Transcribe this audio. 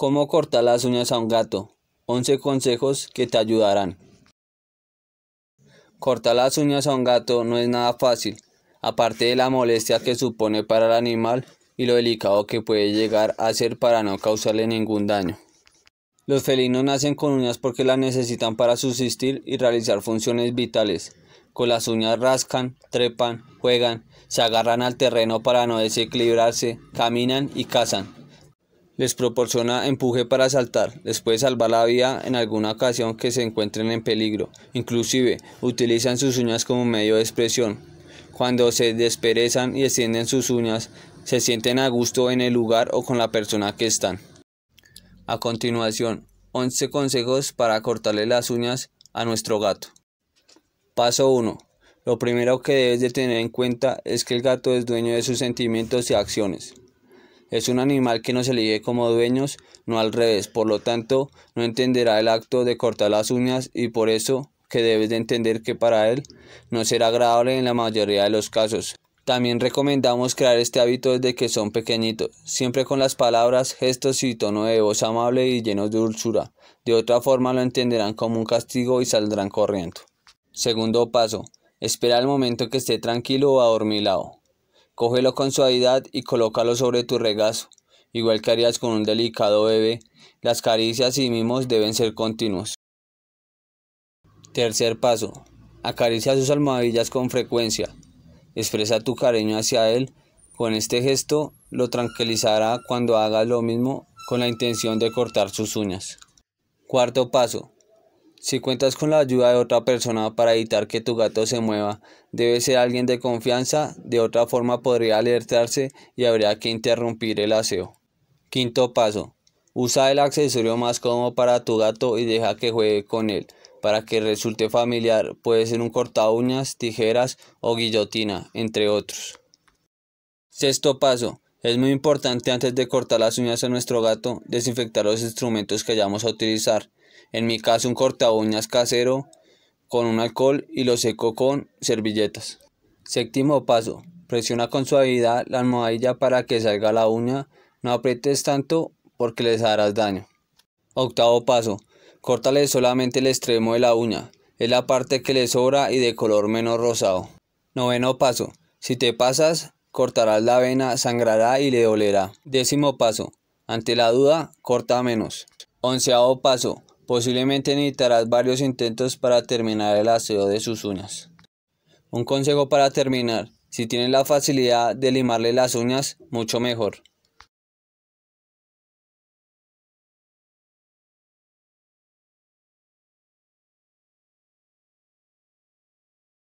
Cómo cortar las uñas a un gato. 11 consejos que te ayudarán. Cortar las uñas a un gato no es nada fácil, aparte de la molestia que supone para el animal y lo delicado que puede llegar a ser para no causarle ningún daño. Los felinos nacen con uñas porque las necesitan para subsistir y realizar funciones vitales. Con las uñas rascan, trepan, juegan, se agarran al terreno para no desequilibrarse, caminan y cazan les proporciona empuje para saltar, les puede salvar la vida en alguna ocasión que se encuentren en peligro, inclusive utilizan sus uñas como medio de expresión. Cuando se desperezan y extienden sus uñas, se sienten a gusto en el lugar o con la persona que están. A continuación, 11 consejos para cortarle las uñas a nuestro gato. Paso 1. Lo primero que debes de tener en cuenta es que el gato es dueño de sus sentimientos y acciones. Es un animal que no se elige como dueños, no al revés, por lo tanto no entenderá el acto de cortar las uñas y por eso que debes de entender que para él no será agradable en la mayoría de los casos. También recomendamos crear este hábito desde que son pequeñitos, siempre con las palabras, gestos y tono de voz amable y llenos de dulzura. De otra forma lo entenderán como un castigo y saldrán corriendo. Segundo paso, espera el momento que esté tranquilo o adormilado. Cógelo con suavidad y colócalo sobre tu regazo, igual que harías con un delicado bebé. Las caricias y mimos deben ser continuos. Tercer paso. Acaricia sus almohadillas con frecuencia. Expresa tu cariño hacia él. Con este gesto lo tranquilizará cuando haga lo mismo con la intención de cortar sus uñas. Cuarto paso. Si cuentas con la ayuda de otra persona para evitar que tu gato se mueva, debe ser alguien de confianza, de otra forma podría alertarse y habría que interrumpir el aseo. Quinto paso. Usa el accesorio más cómodo para tu gato y deja que juegue con él. Para que resulte familiar, puede ser un corta uñas, tijeras o guillotina, entre otros. Sexto paso. Es muy importante antes de cortar las uñas a nuestro gato desinfectar los instrumentos que vayamos a utilizar. En mi caso un corta uñas casero con un alcohol y lo seco con servilletas. Séptimo paso. Presiona con suavidad la almohadilla para que salga la uña. No aprietes tanto porque les harás daño. Octavo paso. Córtale solamente el extremo de la uña. Es la parte que le sobra y de color menos rosado. Noveno paso. Si te pasas, cortarás la vena, sangrará y le dolerá. Décimo paso. Ante la duda, corta menos. Onceavo paso. Posiblemente necesitarás varios intentos para terminar el aseo de sus uñas. Un consejo para terminar. Si tienes la facilidad de limarle las uñas, mucho mejor.